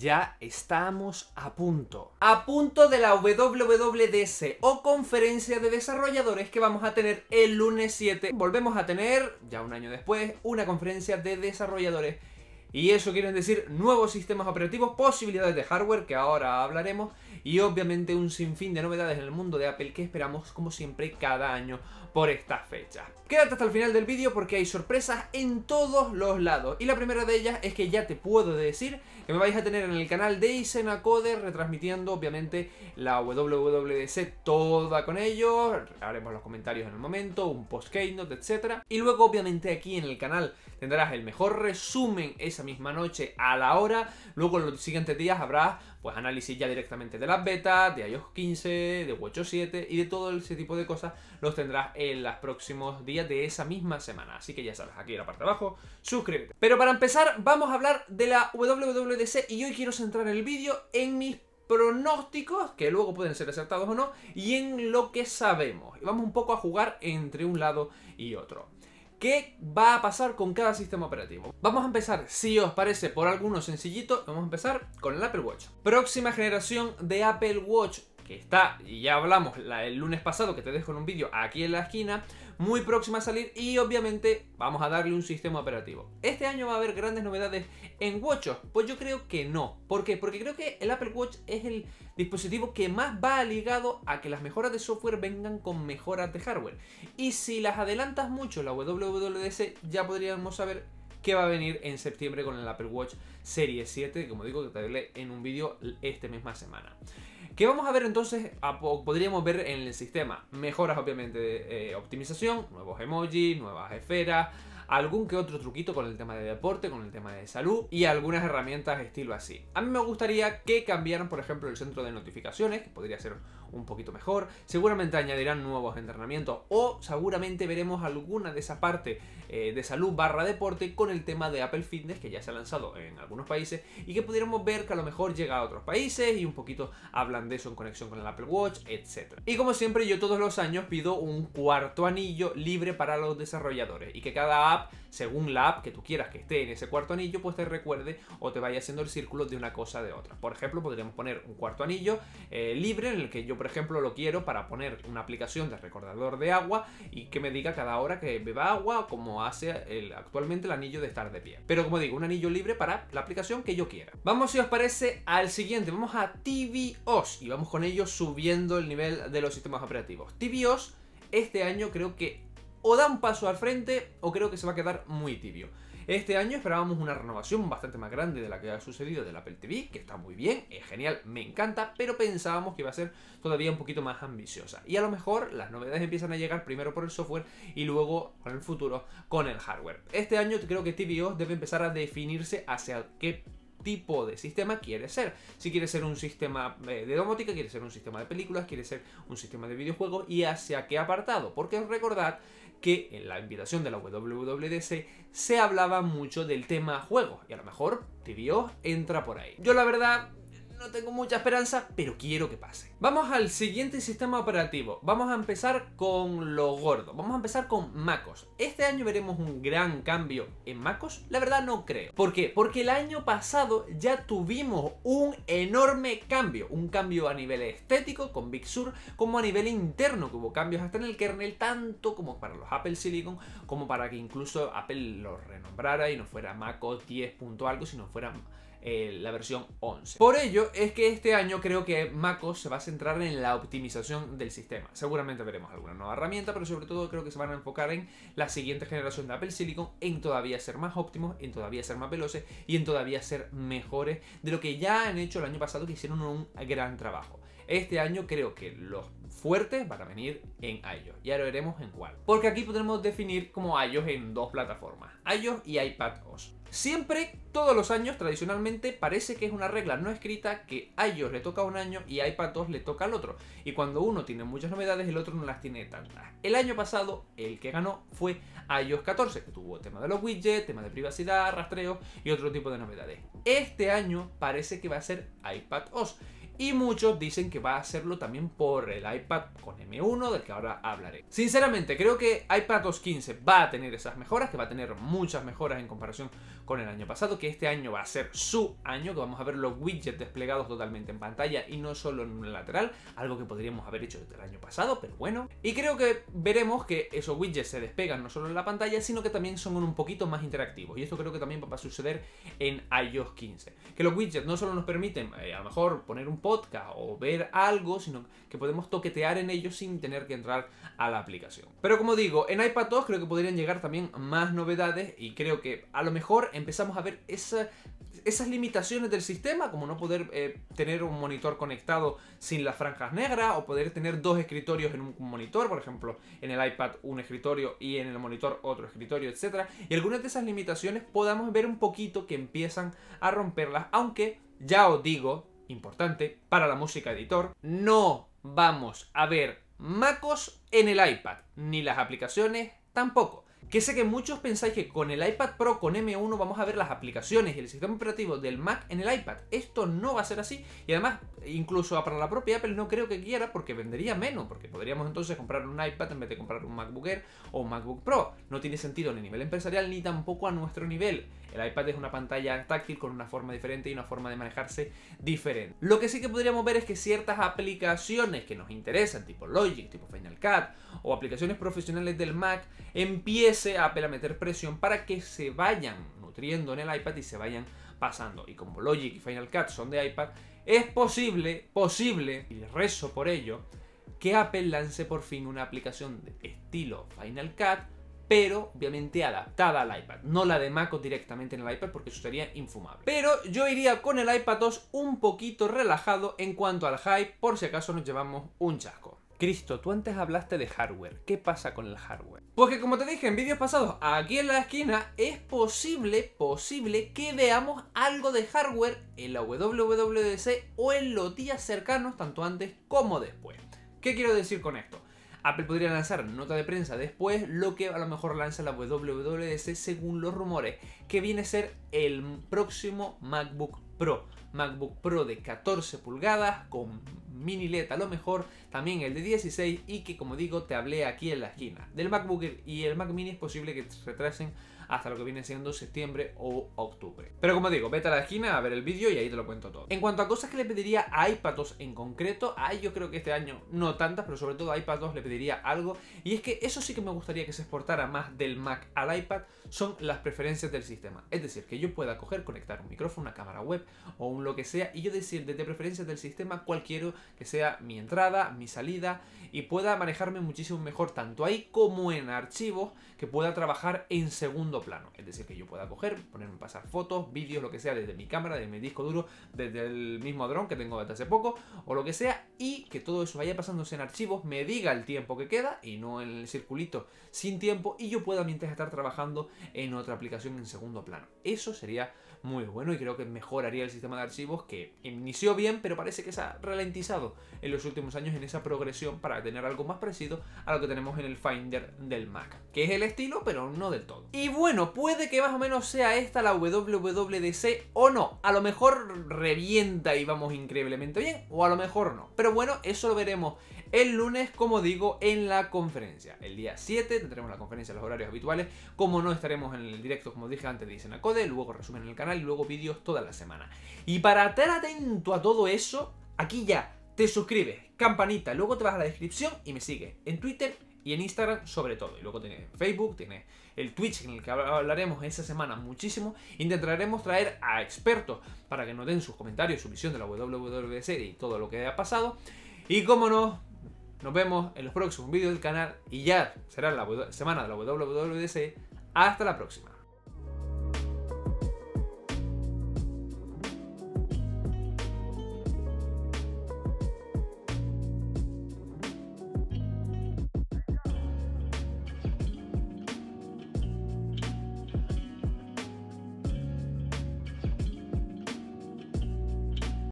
ya estamos a punto. A punto de la WWDC o Conferencia de Desarrolladores que vamos a tener el lunes 7. Volvemos a tener, ya un año después, una conferencia de desarrolladores. Y eso quiere decir nuevos sistemas operativos, posibilidades de hardware que ahora hablaremos y obviamente un sinfín de novedades en el mundo de Apple que esperamos como siempre cada año por estas fechas. Quédate hasta el final del vídeo porque hay sorpresas en todos los lados y la primera de ellas es que ya te puedo decir me vais a tener en el canal de Isenacode retransmitiendo obviamente la WWDC toda con ellos, haremos los comentarios en el momento, un post keynote, etc. Y luego obviamente aquí en el canal tendrás el mejor resumen esa misma noche a la hora, luego en los siguientes días habrás pues análisis ya directamente de las betas, de iOS 15, de 8.7 y de todo ese tipo de cosas los tendrás en los próximos días de esa misma semana. Así que ya sabes, aquí en la parte de abajo, suscríbete. Pero para empezar, vamos a hablar de la WWDC y hoy quiero centrar el vídeo en mis pronósticos, que luego pueden ser acertados o no, y en lo que sabemos. Y vamos un poco a jugar entre un lado y otro. ¿Qué va a pasar con cada sistema operativo? Vamos a empezar, si os parece, por alguno sencillito, vamos a empezar con el Apple Watch. Próxima generación de Apple Watch que está, y ya hablamos la, el lunes pasado que te dejo en un vídeo aquí en la esquina, muy próxima a salir y obviamente vamos a darle un sistema operativo. ¿Este año va a haber grandes novedades en WatchOS? Pues yo creo que no. ¿Por qué? Porque creo que el Apple Watch es el dispositivo que más va ligado a que las mejoras de software vengan con mejoras de hardware. Y si las adelantas mucho la WWDC, ya podríamos saber qué va a venir en septiembre con el Apple Watch serie 7, como digo que te daré en un vídeo esta misma semana. ¿Qué vamos a ver entonces? podríamos ver en el sistema mejoras, obviamente, de eh, optimización, nuevos emojis, nuevas esferas, algún que otro truquito con el tema de deporte, con el tema de salud y algunas herramientas estilo así. A mí me gustaría que cambiaran, por ejemplo, el centro de notificaciones, que podría ser un poquito mejor. Seguramente añadirán nuevos entrenamientos o seguramente veremos alguna de esa parte eh, de salud barra deporte con el tema de Apple Fitness que ya se ha lanzado en algunos países y que pudiéramos ver que a lo mejor llega a otros países y un poquito hablan de eso en conexión con el Apple Watch, etc. Y como siempre yo todos los años pido un cuarto anillo libre para los desarrolladores y que cada app según la app que tú quieras que esté en ese cuarto anillo, pues te recuerde o te vaya haciendo el círculo de una cosa de otra. Por ejemplo, podríamos poner un cuarto anillo eh, libre en el que yo, por ejemplo, lo quiero para poner una aplicación de recordador de agua y que me diga cada hora que beba agua, como hace actualmente el anillo de estar de pie. Pero como digo, un anillo libre para la aplicación que yo quiera. Vamos, si os parece, al siguiente. Vamos a TVOS y vamos con ello subiendo el nivel de los sistemas operativos. TVOS este año creo que o da un paso al frente o creo que se va a quedar muy tibio. Este año esperábamos una renovación bastante más grande de la que ha sucedido del Apple TV, que está muy bien, es genial, me encanta, pero pensábamos que iba a ser todavía un poquito más ambiciosa. Y a lo mejor las novedades empiezan a llegar primero por el software y luego en el futuro con el hardware. Este año creo que TVOS debe empezar a definirse hacia qué tipo de sistema quiere ser. Si quiere ser un sistema eh, de domótica, quiere ser un sistema de películas, quiere ser un sistema de videojuegos y hacia qué apartado. Porque recordad que en la invitación de la WWDC se hablaba mucho del tema juego. y a lo mejor TVO entra por ahí. Yo la verdad no tengo mucha esperanza, pero quiero que pase. Vamos al siguiente sistema operativo. Vamos a empezar con lo gordo. Vamos a empezar con MacOS. Este año veremos un gran cambio en MacOS. La verdad no creo. ¿Por qué? Porque el año pasado ya tuvimos un enorme cambio. Un cambio a nivel estético con Big Sur, como a nivel interno, que hubo cambios hasta en el kernel, tanto como para los Apple Silicon, como para que incluso Apple los renombrara y no fuera MacOS 10. algo, sino fuera eh, la versión 11. Por ello es que este año creo que MacOS se va a centrar en la optimización del sistema. Seguramente veremos alguna nueva herramienta, pero sobre todo creo que se van a enfocar en la siguiente generación de Apple Silicon, en todavía ser más óptimos, en todavía ser más veloces y en todavía ser mejores de lo que ya han hecho el año pasado que hicieron un gran trabajo. Este año creo que los fuertes van a venir en iOS. Ya lo veremos en cuál. Porque aquí podremos definir como iOS en dos plataformas, iOS y iPadOS. Siempre, todos los años, tradicionalmente, parece que es una regla no escrita que a iOS le toca un año y iPad 2 le toca al otro. Y cuando uno tiene muchas novedades, el otro no las tiene tantas. El año pasado, el que ganó fue iOS 14, que tuvo tema de los widgets, tema de privacidad, rastreo y otro tipo de novedades. Este año parece que va a ser iPad OS. Y muchos dicen que va a hacerlo también por el iPad con M1, del que ahora hablaré. Sinceramente, creo que iPad 2.15 va a tener esas mejoras, que va a tener muchas mejoras en comparación con el año pasado, que este año va a ser su año, que vamos a ver los widgets desplegados totalmente en pantalla y no solo en un lateral, algo que podríamos haber hecho desde el año pasado, pero bueno. Y creo que veremos que esos widgets se despegan no solo en la pantalla, sino que también son un poquito más interactivos. Y esto creo que también va a suceder en iOS 15. Que los widgets no solo nos permiten eh, a lo mejor poner un podcast o ver algo, sino que podemos toquetear en ellos sin tener que entrar a la aplicación. Pero como digo, en iPad 2 creo que podrían llegar también más novedades y creo que a lo mejor en empezamos a ver esas limitaciones del sistema, como no poder eh, tener un monitor conectado sin las franjas negras o poder tener dos escritorios en un monitor, por ejemplo, en el iPad un escritorio y en el monitor otro escritorio, etc. Y algunas de esas limitaciones podamos ver un poquito que empiezan a romperlas, aunque ya os digo, importante, para la música editor, no vamos a ver MacOS en el iPad, ni las aplicaciones tampoco. Que sé que muchos pensáis que con el iPad Pro, con M1, vamos a ver las aplicaciones y el sistema operativo del Mac en el iPad. Esto no va a ser así. Y además, incluso para la propia Apple no creo que quiera porque vendería menos. Porque podríamos entonces comprar un iPad en vez de comprar un MacBook Air o un MacBook Pro. No tiene sentido ni a nivel empresarial ni tampoco a nuestro nivel. El iPad es una pantalla táctil con una forma diferente y una forma de manejarse diferente. Lo que sí que podríamos ver es que ciertas aplicaciones que nos interesan, tipo Logic, tipo Final Cut o aplicaciones profesionales del Mac, empiece Apple a meter presión para que se vayan nutriendo en el iPad y se vayan pasando. Y como Logic y Final Cut son de iPad, es posible, posible, y rezo por ello, que Apple lance por fin una aplicación de estilo Final Cut pero obviamente adaptada al iPad, no la de o directamente en el iPad porque eso sería infumable. Pero yo iría con el iPad 2 un poquito relajado en cuanto al hype, por si acaso nos llevamos un chasco. Cristo, tú antes hablaste de hardware. ¿Qué pasa con el hardware? Pues que como te dije en vídeos pasados, aquí en la esquina es posible, posible que veamos algo de hardware en la WWDC o en los días cercanos, tanto antes como después. ¿Qué quiero decir con esto? Apple podría lanzar nota de prensa después, lo que a lo mejor lanza la WWDC según los rumores, que viene a ser el próximo MacBook Pro. MacBook Pro de 14 pulgadas con mini LED a lo mejor, también el de 16 y que como digo te hablé aquí en la esquina. Del MacBook y el Mac mini es posible que se retrasen hasta lo que viene siendo septiembre o octubre. Pero como digo, vete a la esquina a ver el vídeo y ahí te lo cuento todo. En cuanto a cosas que le pediría a ipad 2 en concreto, a yo creo que este año no tantas, pero sobre todo a 2 le pediría algo y es que eso sí que me gustaría que se exportara más del Mac al iPad son las preferencias del sistema. Es decir, que yo pueda coger, conectar un micrófono, una cámara web o un lo que sea y yo decir desde preferencias del sistema cuál quiero que sea mi entrada, mi salida y pueda manejarme muchísimo mejor tanto ahí como en archivos que pueda trabajar en segundo plano. Es decir, que yo pueda coger, ponerme pasar fotos, vídeos, lo que sea desde mi cámara, desde mi disco duro, desde el mismo dron que tengo desde hace poco o lo que sea y que todo eso vaya pasándose en archivos, me diga el tiempo que queda y no en el circulito sin tiempo y yo pueda mientras estar trabajando en otra aplicación en segundo plano. Eso sería muy bueno y creo que mejoraría el sistema de archivos que inició bien, pero parece que se ha ralentizado en los últimos años en esa progresión para tener algo más parecido a lo que tenemos en el Finder del Mac, que es el estilo, pero no del todo. Y bueno, puede que más o menos sea esta la WWDC o no. A lo mejor revienta y vamos increíblemente bien, o a lo mejor no. Pero bueno, eso lo veremos el lunes, como digo, en la conferencia. El día 7 tendremos la conferencia en los horarios habituales. Como no estaremos en el directo, como dije antes, de a luego resumen en el canal y luego vídeos toda la semana. Y para estar atento a todo eso, aquí ya te suscribes, campanita, luego te vas a la descripción y me sigues en Twitter y en Instagram sobre todo. Y luego tienes Facebook, tienes el Twitch en el que hablaremos esa semana muchísimo. Intentaremos traer a expertos para que nos den sus comentarios, su visión de la WWDC y todo lo que ha pasado. Y como no, nos vemos en los próximos vídeos del canal y ya será la semana de la WWDC. Hasta la próxima.